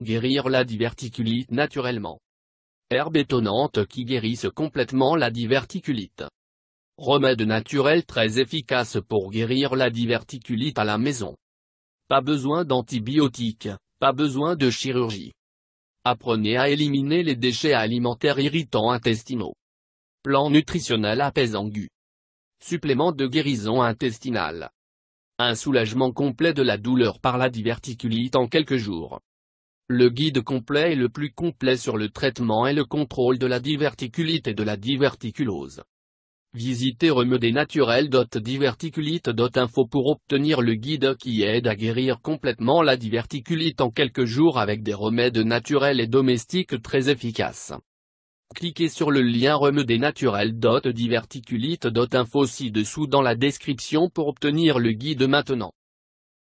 Guérir la diverticulite naturellement. Herbe étonnante qui guérisse complètement la diverticulite. Remède naturel très efficace pour guérir la diverticulite à la maison. Pas besoin d'antibiotiques, pas besoin de chirurgie. Apprenez à éliminer les déchets alimentaires irritants intestinaux. Plan nutritionnel apaisant gu. Supplément de guérison intestinale. Un soulagement complet de la douleur par la diverticulite en quelques jours. Le guide complet est le plus complet sur le traitement et le contrôle de la diverticulite et de la diverticulose. Visitez remedénaturel.diverticulite.info pour obtenir le guide qui aide à guérir complètement la diverticulite en quelques jours avec des remèdes naturels et domestiques très efficaces. Cliquez sur le lien remedénaturel.diverticulite.info ci-dessous dans la description pour obtenir le guide maintenant.